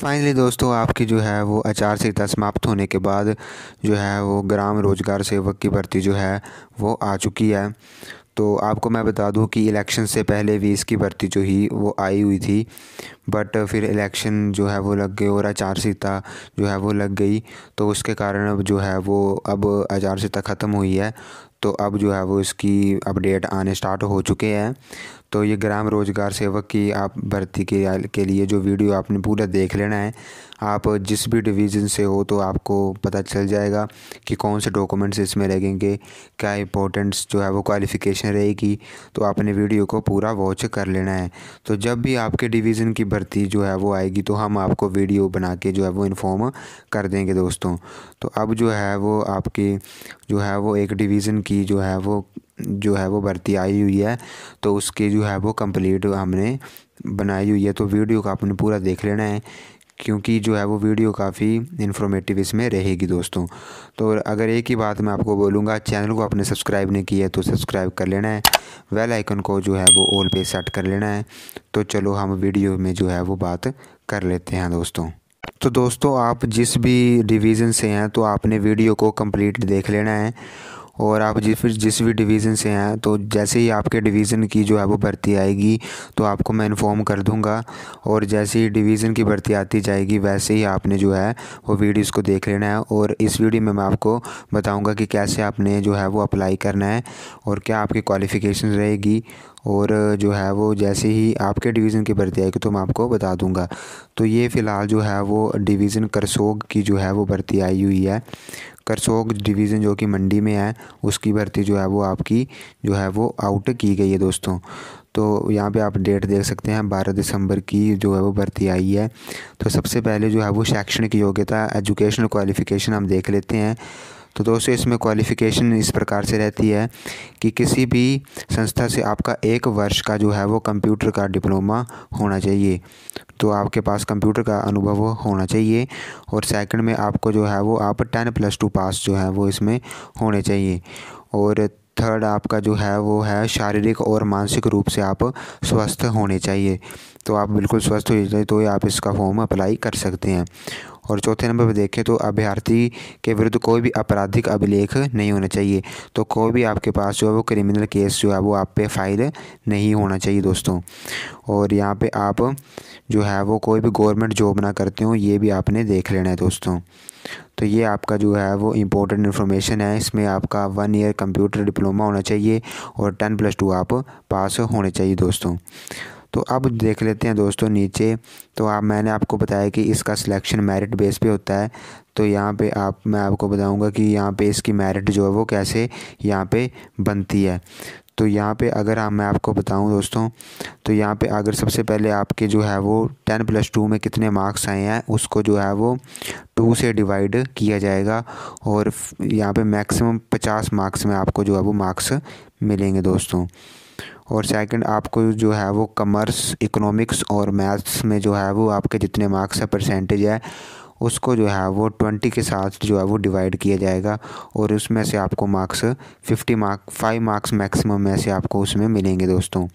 finally दोस्तों आपकी जो है वो आचार संहिता समाप्त होने के बाद जो है वो ग्राम रोजगार सेवक की भर्ती जो है वो आ चुकी है तो आपको मैं बता दूं कि इलेक्शन से पहले भी इसकी भर्ती जो ही वो आई हुई थी बट फिर इलेक्शन जो है वो लग गई और आचार संहिता जो है वो लग गई तो उसके कारण अब जो है वो अब आचार संहिता ख़त्म हुई है तो अब जो है वो इसकी अपडेट आने स्टार्ट हो चुके हैं तो ये ग्राम रोजगार सेवक की आप भर्ती के के लिए जो वीडियो आपने पूरा देख लेना है आप जिस भी डिवीज़न से हो तो आपको पता चल जाएगा कि कौन से डॉक्यूमेंट्स इसमें लगेंगे क्या इम्पोर्टेंट्स जो है वो क्वालिफ़िकेशन रहेगी तो आपने वीडियो को पूरा वॉच कर लेना है तो जब भी आपके डिवीज़न की भर्ती जो है वो आएगी तो हम आपको वीडियो बना के जो है वो इन्फॉर्म कर देंगे दोस्तों तो अब जो है वो आपकी जो है वो एक डिवीज़न की जो है वो जो है वो भर्ती आई हुई है तो उसके जो है वो कंप्लीट हमने बनाई हुई है तो वीडियो का आपने पूरा देख लेना है क्योंकि जो है वो वीडियो काफ़ी इन्फॉर्मेटिव इसमें रहेगी दोस्तों तो अगर एक ही बात मैं आपको बोलूँगा चैनल को आपने सब्सक्राइब नहीं किया है तो सब्सक्राइब कर लेना है वेल आइकन को जो है वो ऑल पे सेट कर लेना है तो चलो हम वीडियो में जो है वो बात कर लेते हैं दोस्तों तो दोस्तों आप जिस भी डिवीज़न से हैं तो आपने वीडियो को कंप्लीट देख लेना है और आप जिस फिर जिस भी डिवीज़न से हैं तो जैसे ही आपके डिवीज़न की जो है वो भर्ती आएगी तो आपको मैं इन्फॉर्म कर दूंगा और जैसे ही डिवीज़न की भर्ती आती जाएगी वैसे ही आपने जो है वो वीडियोज़ को देख लेना है और इस वीडियो में मैं आपको बताऊँगा कि कैसे आपने जो है वो अप्लाई करना है और क्या आपकी क्वालिफ़िकेशन रहेगी और जो है वो जैसे ही आपके डिवीज़न की भर्ती आएगी तो मैं आपको बता दूंगा तो ये फ़िलहाल जो है वो डिवीज़न करसोग की जो है वो भर्ती आई हुई है करसोग डिवीज़न जो कि मंडी में है उसकी भर्ती जो है वो आपकी जो है वो आउट की गई है दोस्तों तो यहाँ पे आप डेट देख सकते हैं बारह दिसंबर की जो है वो भर्ती आई है तो सबसे पहले जो है वो शैक्षणिक योग्यता एजुकेशनल क्वालिफ़िकेशन हम देख लेते हैं तो दोस्तों इसमें क्वालिफ़िकेशन इस प्रकार से रहती है कि किसी भी संस्था से आपका एक वर्ष का जो है वो कंप्यूटर का डिप्लोमा होना चाहिए तो आपके पास कंप्यूटर का अनुभव होना चाहिए और सेकंड में आपको जो है वो आप टेन प्लस टू पास जो है वो इसमें होने चाहिए और थर्ड आपका जो है वो है शारीरिक और मानसिक रूप से आप स्वस्थ होने चाहिए तो आप बिल्कुल स्वस्थ हो जाए तो आप इसका फॉर्म अप्लाई कर सकते हैं और चौथे नंबर पर देखें तो अभ्यर्थी के विरुद्ध कोई भी आपराधिक अभिलेख नहीं होना चाहिए तो कोई भी आपके पास जो है वो क्रिमिनल केस जो है वो आप पे फाइल नहीं होना चाहिए दोस्तों और यहाँ पे आप जो है वो कोई भी गवर्नमेंट जॉब ना करते हो ये भी आपने देख लेना है दोस्तों तो ये आपका जो है वो इम्पोर्टेंट इन्फॉर्मेशन है इसमें आपका वन ईयर कंप्यूटर डिप्लोमा होना चाहिए और टेन प्लस टू आप पास होने चाहिए दोस्तों तो अब देख लेते हैं दोस्तों नीचे तो आप मैंने आपको बताया कि इसका सिलेक्शन मेरिट बेस पे होता है तो यहाँ पे आप मैं आपको बताऊँगा कि यहाँ पे इसकी मेरिट जो है वो कैसे यहाँ पे बनती है तो यहाँ पे अगर आप मैं आपको बताऊँ दोस्तों तो यहाँ पे अगर सबसे पहले आपके जो है वो टेन प्लस टू में कितने मार्क्स आए हैं उसको जो है वो टू से डिवाइड किया जाएगा और यहाँ पे मैक्सिमम पचास मार्क्स में आपको जो है वो मार्क्स मिलेंगे दोस्तों और सेकंड आपको जो है वो कमर्स इकोनॉमिक्स और मैथ्स में जो है वो आपके जितने मार्क्स है परसेंटेज है उसको जो है वो ट्वेंटी के साथ जो है वो डिवाइड किया जाएगा और उसमें से आपको marks fifty mark five marks maximum में से आपको उसमें मिलेंगे दोस्तों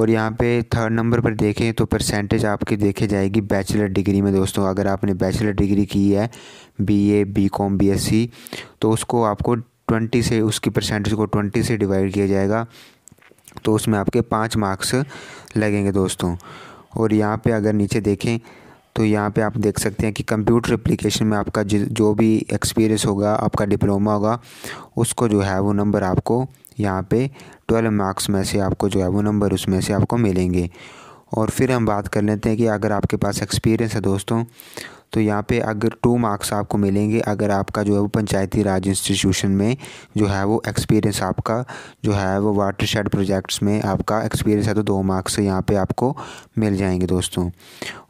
और यहाँ पे थर्ड नंबर पर देखें तो परसेंटेज आपकी देखी जाएगी बैचलर डिग्री में दोस्तों अगर आपने बैचलर डिग्री की है बीए बीकॉम बीएससी तो उसको आपको ट्वेंटी से उसकी परसेंटेज को ट्वेंटी से डिवाइड किया जाएगा तो उसमें आपके पाँच मार्क्स लगेंगे दोस्तों और यहाँ पे अगर नीचे देखें तो यहाँ पे आप देख सकते हैं कि कंप्यूटर एप्लीकेशन में आपका जो भी एक्सपीरियंस होगा आपका डिप्लोमा होगा उसको जो है वो नंबर आपको यहाँ पे ट्वेल्व मार्क्स में से आपको जो है वो नंबर उसमें से आपको मिलेंगे और फिर हम बात कर लेते हैं कि अगर आपके पास एक्सपीरियंस है दोस्तों तो यहाँ पे अगर टू मार्क्स आपको मिलेंगे अगर आपका जो है वो पंचायती राज इंस्टीट्यूशन में जो है वो एक्सपीरियंस आपका जो है वो वाटर शेड प्रोजेक्ट्स में आपका एक्सपीरियंस है तो दो मार्क्स यहाँ पे आपको मिल जाएंगे दोस्तों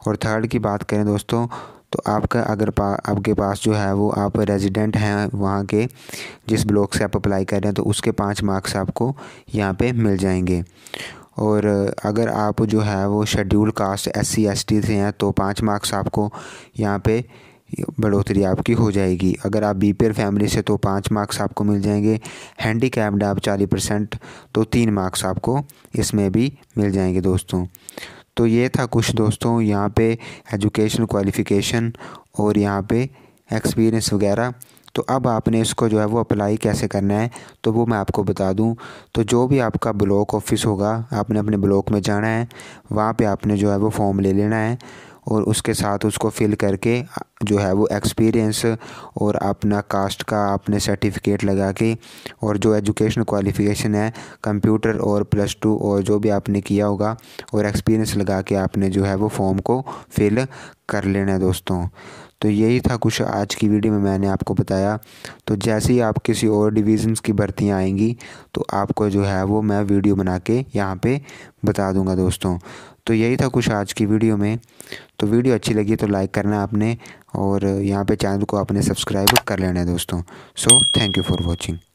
और थर्ड की बात करें दोस्तों तो आपका अगर पा आपके पास जो है वो आप रेजिडेंट हैं वहाँ के जिस ब्लॉक से आप अप्लाई कर रहे हैं तो उसके पाँच मार्क्स आपको यहाँ पे मिल जाएंगे और अगर आप जो है वो schedule caste S C S T से हैं तो पाँच मार्क्स आपको यहाँ पे बढ़ोतरी आपकी हो जाएगी अगर आप बी पी फैमिली से तो पाँच मार्क्स आपको मिल जाएंगे हैंडी कैप्ड आप चालीस परसेंट तो तीन मार्क्स आपको इसमें भी मिल जाएंगे दोस्तों तो ये था कुछ दोस्तों यहाँ पे एजुकेशन क्वालिफ़िकेशन और यहाँ पे एक्सपीरियंस वगैरह तो अब आपने इसको जो है वो अप्लाई कैसे करना है तो वो मैं आपको बता दूं तो जो भी आपका ब्लॉक ऑफिस होगा आपने अपने ब्लॉक में जाना है वहाँ पे आपने जो है वो फॉर्म ले लेना है और उसके साथ उसको फिल करके जो है वो एक्सपीरियंस और अपना कास्ट का आपने सर्टिफिकेट लगा के और जो एजुकेशन क्वालिफिकेशन है कंप्यूटर और प्लस टू और जो भी आपने किया होगा और एक्सपीरियंस लगा के आपने जो है वो फॉर्म को फिल कर लेना है दोस्तों तो यही था कुछ आज की वीडियो में मैंने आपको बताया तो जैसे ही आप किसी और डिविजन्स की भर्तियाँ आएंगी तो आपको जो है वो मैं वीडियो बना के यहाँ पर बता दूँगा दोस्तों तो यही था कुछ आज की वीडियो में तो वीडियो अच्छी लगी तो लाइक करना आपने और यहाँ पे चैनल को आपने सब्सक्राइब कर लेना है दोस्तों so thank you for watching